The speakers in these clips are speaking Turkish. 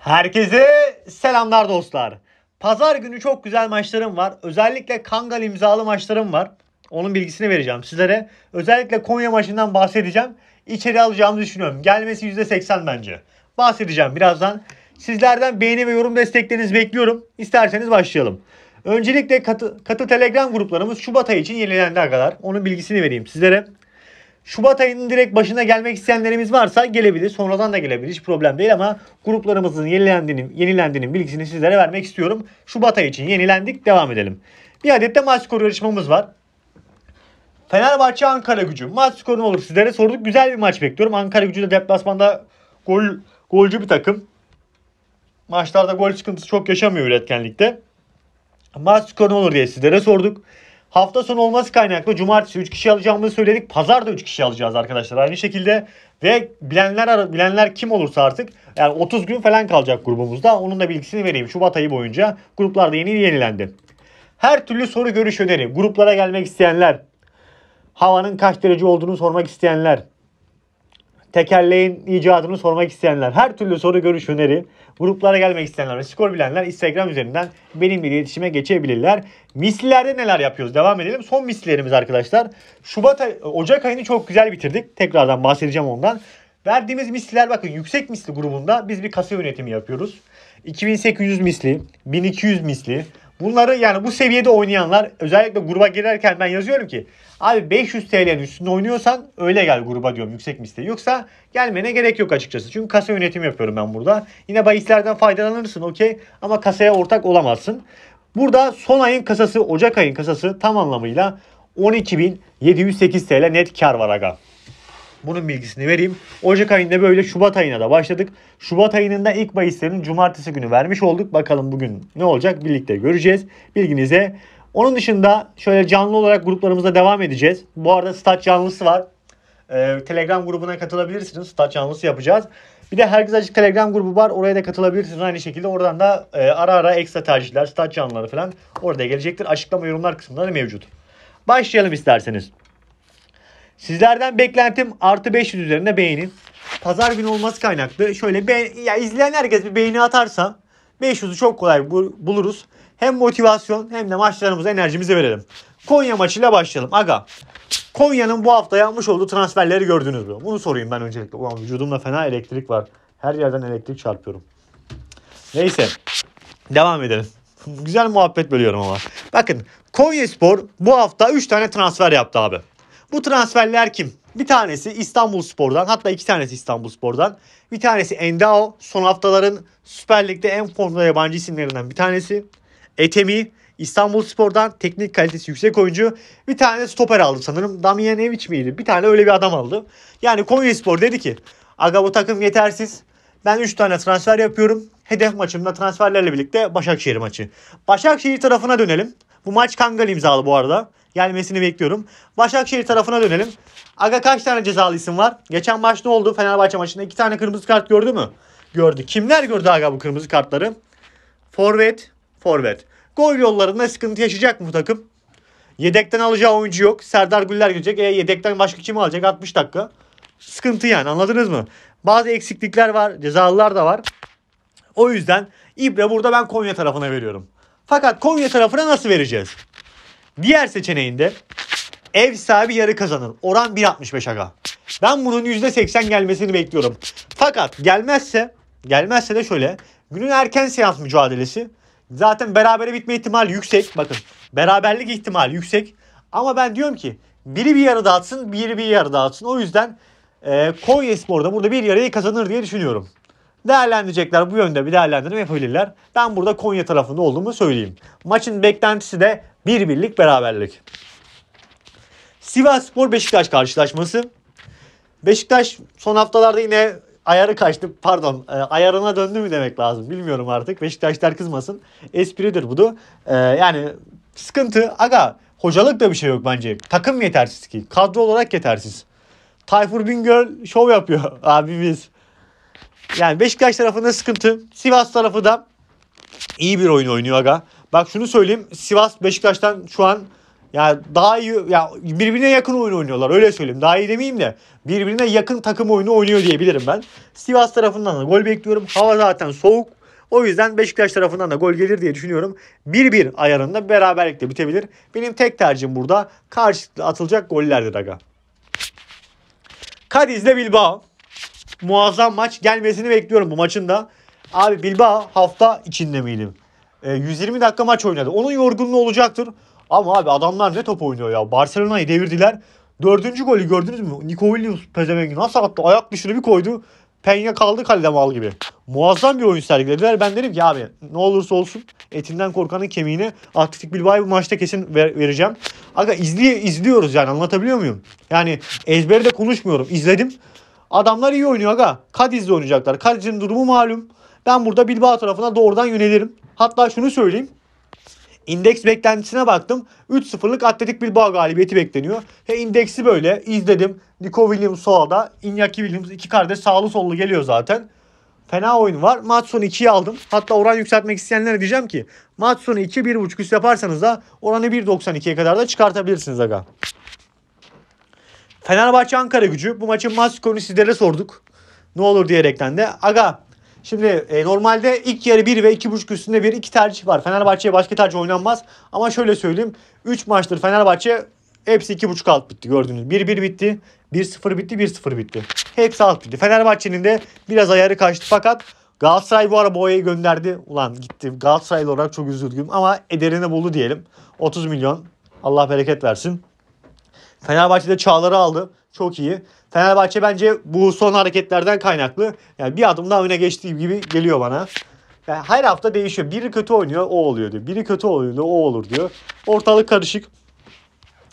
Herkese selamlar dostlar. Pazar günü çok güzel maçlarım var. Özellikle Kangal imzalı maçlarım var. Onun bilgisini vereceğim sizlere. Özellikle Konya maçından bahsedeceğim. İçeri alacağımı düşünüyorum. Gelmesi %80 bence. Bahsedeceğim birazdan. Sizlerden beğeni ve yorum desteklerinizi bekliyorum. İsterseniz başlayalım. Öncelikle katı, katı Telegram gruplarımız Şubat ayı için yenilendi arkadaşlar. Onun bilgisini vereyim sizlere. Şubat ayının direkt başına gelmek isteyenlerimiz varsa gelebilir. Sonradan da gelebilir. Hiç problem değil ama gruplarımızın yenilendiğinin, yenilendiğinin bilgisini sizlere vermek istiyorum. Şubat ayı için yenilendik. Devam edelim. Bir adet de maç skoru yarışmamız var. Fenerbahçe Ankara gücü. Maç skoru ne olur sizlere sorduk. Güzel bir maç bekliyorum. Ankara gücü de deplasmanda gol, golcü bir takım. Maçlarda gol sıkıntısı çok yaşamıyor üretkenlikte. Maç skoru ne olur diye sizlere sorduk. Hafta sonu olması kaynaklı cumartesi 3 kişi alacağımızı söyledik. Pazar da 3 kişi alacağız arkadaşlar aynı şekilde. Ve bilenler bilenler kim olursa artık yani 30 gün falan kalacak grubumuzda. Onun da bilgisini vereyim. Şubat ayı boyunca gruplarda yeni yenilendi. Her türlü soru görüş öneri. Gruplara gelmek isteyenler. Havanın kaç derece olduğunu sormak isteyenler tekerleğin icadını sormak isteyenler, her türlü soru, görüş, öneri, gruplara gelmek isteyenler ve skor bilenler Instagram üzerinden benimle iletişime geçebilirler. Mislilerde neler yapıyoruz? Devam edelim. Son mislilerimiz arkadaşlar. Şubat ay, Ocak ayını çok güzel bitirdik. Tekrardan bahsedeceğim ondan. Verdiğimiz misliler bakın yüksek misli grubunda biz bir kasa yönetimi yapıyoruz. 2800 misli, 1200 misli, Bunları yani bu seviyede oynayanlar özellikle gruba girerken ben yazıyorum ki abi 500 TL'nin üstünde oynuyorsan öyle gel gruba diyorum yüksek misliği. Yoksa gelmene gerek yok açıkçası. Çünkü kasa yönetimi yapıyorum ben burada. Yine bahislerden faydalanırsın okey ama kasaya ortak olamazsın. Burada son ayın kasası Ocak ayın kasası tam anlamıyla 12.708 TL net kar var aga. Bunun bilgisini vereyim. Ocak ayında böyle Şubat ayına da başladık. Şubat ayının da ilk bahislerini cumartesi günü vermiş olduk. Bakalım bugün ne olacak birlikte göreceğiz. Bilginize. Onun dışında şöyle canlı olarak gruplarımıza devam edeceğiz. Bu arada stat canlısı var. Ee, Telegram grubuna katılabilirsiniz. Stat canlısı yapacağız. Bir de Herkes Açık Telegram grubu var. Oraya da katılabilirsiniz aynı şekilde. Oradan da e, ara ara ekstra tercihler, stat canlıları falan orada gelecektir. Açıklama yorumlar kısmında mevcut. Başlayalım isterseniz. Sizlerden beklentim artı 500 üzerinde beğenin. Pazar günü olması kaynaklı. Şöyle be ya izleyen herkes bir beğeni atarsa 500'ü çok kolay buluruz. Hem motivasyon hem de maçlarımıza enerjimizi verelim. Konya maçıyla başlayalım. Aga Konya'nın bu hafta yapmış olduğu transferleri gördünüz mü? Bunu sorayım ben öncelikle. Ulan vücudumda fena elektrik var. Her yerden elektrik çarpıyorum. Neyse. Devam edelim. Güzel muhabbet bölüyorum ama. Bakın Konya Spor bu hafta 3 tane transfer yaptı abi. Bu transferler kim? Bir tanesi İstanbul Spor'dan hatta iki tanesi İstanbul Spor'dan. Bir tanesi Endao son haftaların Süper Lig'de en formda yabancı isimlerinden bir tanesi. Etemi İstanbul Spor'dan teknik kalitesi yüksek oyuncu. Bir tane stoper aldı sanırım. Damian Evic miydi? Bir tane öyle bir adam aldı. Yani Konya Spor dedi ki Aga bu takım yetersiz. Ben 3 tane transfer yapıyorum. Hedef maçımda transferlerle birlikte Başakşehir maçı. Başakşehir tarafına dönelim. Bu maç Kangal imzalı bu arada gelmesini bekliyorum. Başakşehir tarafına dönelim. Aga kaç tane cezalı isim var? Geçen maç ne oldu? Fenerbahçe maçında iki tane kırmızı kart gördü mü? Gördü. Kimler gördü aga bu kırmızı kartları? Forvet, forvet. Gol yollarında sıkıntı yaşayacak mı bu takım? Yedekten alacağı oyuncu yok. Serdar Güller gelecek. E yedekten başka kim alacak? 60 dakika. Sıkıntı yani anladınız mı? Bazı eksiklikler var. Cezalılar da var. O yüzden İbre burada ben Konya tarafına veriyorum. Fakat Konya tarafına nasıl vereceğiz? Diğer seçeneğinde ev sahibi yarı kazanır. Oran 1.65 aga. Ben bunun %80 gelmesini bekliyorum. Fakat gelmezse gelmezse de şöyle günün erken seans mücadelesi zaten berabere bitme ihtimali yüksek. Bakın beraberlik ihtimali yüksek. Ama ben diyorum ki biri bir yarı dağıtsın biri bir yarı dağıtsın. O yüzden e, Konya Spor'da burada bir yarayı kazanır diye düşünüyorum. Değerlendirecekler bu yönde bir değerlendirme yapabilirler. Ben burada Konya tarafında olduğumu söyleyeyim. Maçın beklentisi de bir birlik beraberlik. Sivas Spor Beşiktaş karşılaşması. Beşiktaş son haftalarda yine ayarı kaçtı. Pardon e, ayarına döndü mü demek lazım bilmiyorum artık. Beşiktaşlar kızmasın. Espridir bu da. E, yani sıkıntı aga hocalık da bir şey yok bence. Takım yetersiz ki. Kadro olarak yetersiz. Tayfur Bingöl şov yapıyor abimiz. Yani Beşiktaş tarafında sıkıntı. Sivas tarafı da iyi bir oyun oynuyor aga. Bak şunu söyleyeyim. Sivas Beşiktaş'tan şu an yani daha iyi ya birbirine yakın oyun oynuyorlar öyle söyleyeyim. Daha iyi demeyeyim de birbirine yakın takım oyunu oynuyor diyebilirim ben. Sivas tarafından da gol bekliyorum. Hava zaten soğuk. O yüzden Beşiktaş tarafından da gol gelir diye düşünüyorum. 1-1 ayarında beraberlikle bitebilir. Benim tek tercihim burada karşılıklı atılacak gollerdir aga. Kadiz'le Bilbao. Muazzam maç gelmesini bekliyorum bu maçın da. Abi Bilbao hafta içinde miydi? E, 120 dakika maç oynadı. Onun yorgunluğu olacaktır. Ama abi adamlar ne top oynuyor ya. Barcelona'yı devirdiler. Dördüncü golü gördünüz mü? Nico Williams pezevengi nasıl attı? Ayak dışını bir koydu. Penya kaldı kalede mal gibi. Muazzam bir oyun sergilediler. Ben dedim ki abi ne olursa olsun etinden korkanın kemiğini Atletik Bilbao'yu bu maçta kesin ver, vereceğim. Aga izli, izliyoruz yani anlatabiliyor muyum? Yani ezberi de konuşmuyorum. İzledim. Adamlar iyi oynuyor aga. Kadiz'de oynayacaklar. Kadiz'in durumu malum. Ben burada Bilbao tarafına doğrudan yönelirim. Hatta şunu söyleyeyim. İndeks beklentisine baktım. 3-0'lık Atletik Bilbao galibiyeti bekleniyor. He indeksi böyle izledim. Nico Williams solda, Iñaki Williams iki kardeş sağlı sollu geliyor zaten. Fena oyun var. Maç sonu 2'yi aldım. Hatta oran yükseltmek isteyenlere diyeceğim ki maç sonu 2 1.5 üst yaparsanız da oranı 1.92'ye kadar da çıkartabilirsiniz aga. Fenerbahçe Ankara gücü. Bu maçın maç skorunu sizlere sorduk. Ne olur diyerekten de. Aga Şimdi e, normalde ilk yarı 1 ve 2.5 üstünde bir iki tercih var. Fenerbahçe'ye başka tercih oynanmaz. Ama şöyle söyleyeyim. 3 maçtır Fenerbahçe hepsi 2.5 alt bitti gördünüz. 1-1 bitti. 1-0 bitti. 1-0 bitti. Hepsi alt bitti. Fenerbahçe'nin de biraz ayarı kaçtı fakat Galatasaray bu ara boyayı gönderdi. Ulan gitti. Galatasaraylı olarak çok üzüldüm ama ederini buldu diyelim. 30 milyon. Allah bereket versin. Fenerbahçe'de Çağlar'ı aldı. Çok iyi. Fenerbahçe bence bu son hareketlerden kaynaklı. Yani bir adım daha öne geçtiği gibi geliyor bana. Yani her hafta değişiyor. Biri kötü oynuyor o oluyor diyor. Biri kötü oynuyor o olur diyor. Ortalık karışık.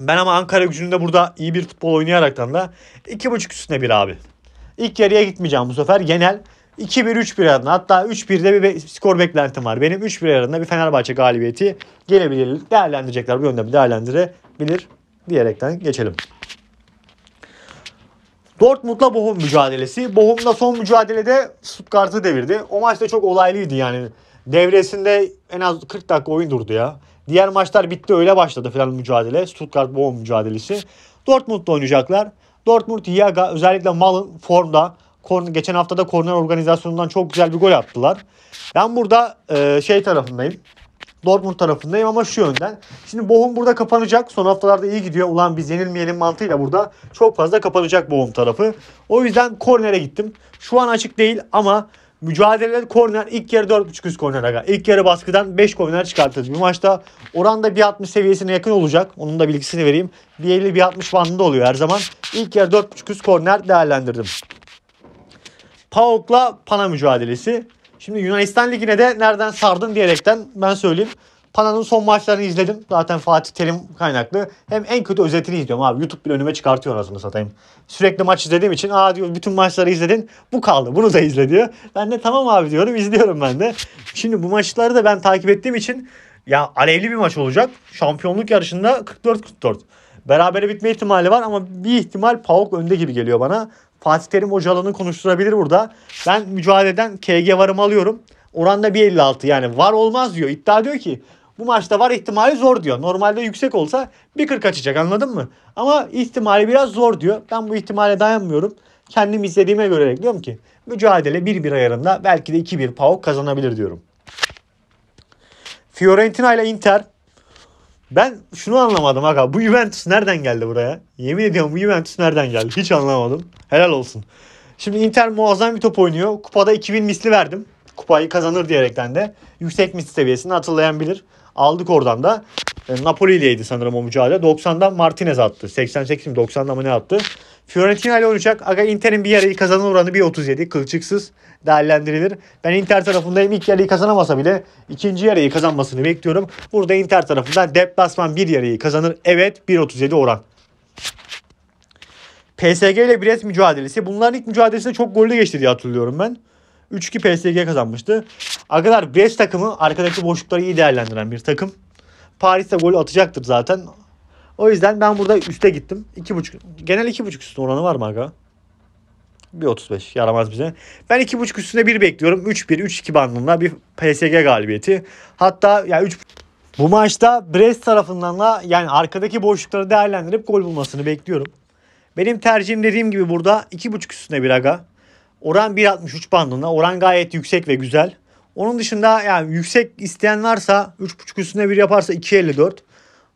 Ben ama Ankara gücünde burada iyi bir futbol oynayaraktan da 2.5 üstüne bir abi. İlk yarıya gitmeyeceğim bu sefer. Genel 2-1-3-1 adına hatta 3-1'de bir skor beklentim var. Benim 3-1 arasında bir Fenerbahçe galibiyeti gelebilir. Değerlendirecekler bu yönde bir değerlendirebilir diyerekten geçelim. Dortmund'la Bochum mücadelesi. Bochum'da son mücadelede Stuttgart'ı devirdi. O maçta çok olaylıydı yani. Devresinde en az 40 dakika oyun durdu ya. Diğer maçlar bitti öyle başladı falan mücadele. Stuttgart Bochum mücadelesi. Dortmund'da oynayacaklar. Dortmund Yaga özellikle Mal'ın formda. Geçen hafta da korner organizasyonundan çok güzel bir gol attılar. Ben burada e, şey tarafındayım. Dortmund tarafındayım ama şu yönden. Şimdi Bochum burada kapanacak. Son haftalarda iyi gidiyor. Ulan biz yenilmeyelim mantığıyla burada çok fazla kapanacak Bochum tarafı. O yüzden kornere gittim. Şu an açık değil ama mücadeleler korner ilk yarı 4.5 üst korner aga. İlk yarı baskıdan 5 korner çıkartırız. Bu maçta oran da 1.60 seviyesine yakın olacak. Onun da bilgisini vereyim. 1.50 1.60 bandında oluyor her zaman. İlk yarı 4.5 üst korner değerlendirdim. PAOK'la Pana mücadelesi. Şimdi Yunanistan Ligi'ne de nereden sardın diyerekten ben söyleyeyim. Pana'nın son maçlarını izledim. Zaten Fatih Terim kaynaklı. Hem en kötü özetini izliyorum abi. YouTube bile önüme çıkartıyor arasını satayım. Sürekli maç izlediğim için aa diyor bütün maçları izledin. Bu kaldı. Bunu da izle diyor. Ben de tamam abi diyorum. izliyorum ben de. Şimdi bu maçları da ben takip ettiğim için ya alevli bir maç olacak. Şampiyonluk yarışında 44-44. Berabere bitme ihtimali var ama bir ihtimal PAOK önde gibi geliyor bana. Fatih Terim Hocalan'ı konuşturabilir burada. Ben mücadeleden KG varımı alıyorum. Oranda 1.56 yani var olmaz diyor. İddia diyor ki bu maçta var ihtimali zor diyor. Normalde yüksek olsa 1.40 açacak anladın mı? Ama ihtimali biraz zor diyor. Ben bu ihtimale dayanmıyorum. Kendim izlediğime göre diyorum ki mücadele 1-1 ayarında belki de 2-1 PAOK kazanabilir diyorum. Fiorentina ile Inter ben şunu anlamadım aga. Bu Juventus nereden geldi buraya? Yemin ediyorum bu Juventus nereden geldi? Hiç anlamadım. Helal olsun. Şimdi Inter muazzam bir top oynuyor. Kupada 2000 misli verdim. Kupayı kazanır diyerekten de. Yüksek misli seviyesini hatırlayan bilir. Aldık oradan da. E, Napoli ileydi sanırım o mücadele. 90'da Martinez attı. 88 mi 90'da mı ne attı? Fiorentina ile olacak. Aga Inter'in bir yarıyı kazanma oranı 1.37. Kılçıksız değerlendirilir. Ben Inter tarafındayım. İlk yarıyı kazanamasa bile ikinci yarıyı kazanmasını bekliyorum. Burada Inter tarafından deplasman bir yarıyı kazanır. Evet 1.37 oran. PSG ile Brest mücadelesi. Bunların ilk mücadelesinde çok gollü geçti diye hatırlıyorum ben. 3-2 PSG kazanmıştı. Arkadaşlar Brest takımı arkadaki boşlukları iyi değerlendiren bir takım. Paris de gol atacaktır zaten. O yüzden ben burada üste gittim. 2.5 genel 2.5 üstü oranı var mı aga? 1.35 yaramaz bize. Ben 2.5 üstüne 1 bekliyorum. 3-1, 3-2 bandında bir PSG galibiyeti. Hatta ya yani 3 bu maçta Brest tarafından da yani arkadaki boşlukları değerlendirip gol bulmasını bekliyorum. Benim tercihim dediğim gibi burada 2.5 üstüne bir aga. Oran 1.63 bandında. Oran gayet yüksek ve güzel. Onun dışında yani yüksek isteyen varsa 3.5 üstüne 1 yaparsa 2.54.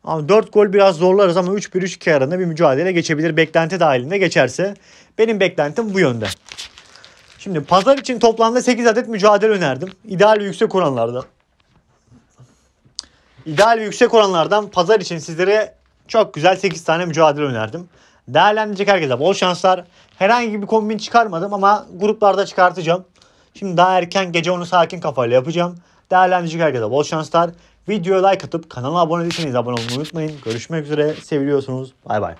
Ama 4 gol biraz zorlarız ama 3-1-3-2 arasında bir mücadele geçebilir. Beklenti dahilinde geçerse. Benim beklentim bu yönde. Şimdi pazar için toplamda 8 adet mücadele önerdim. İdeal ve yüksek oranlarda. İdeal ve yüksek oranlardan pazar için sizlere çok güzel 8 tane mücadele önerdim. Değerlendirecek herkese bol şanslar. Herhangi bir kombin çıkarmadım ama gruplarda çıkartacağım. Şimdi daha erken gece onu sakin kafayla yapacağım. Değerlendirecek herkese bol şanslar. Videoya like atıp kanala abone değilseniz abone olmayı unutmayın. Görüşmek üzere. Seviyorsunuz. Bay bay.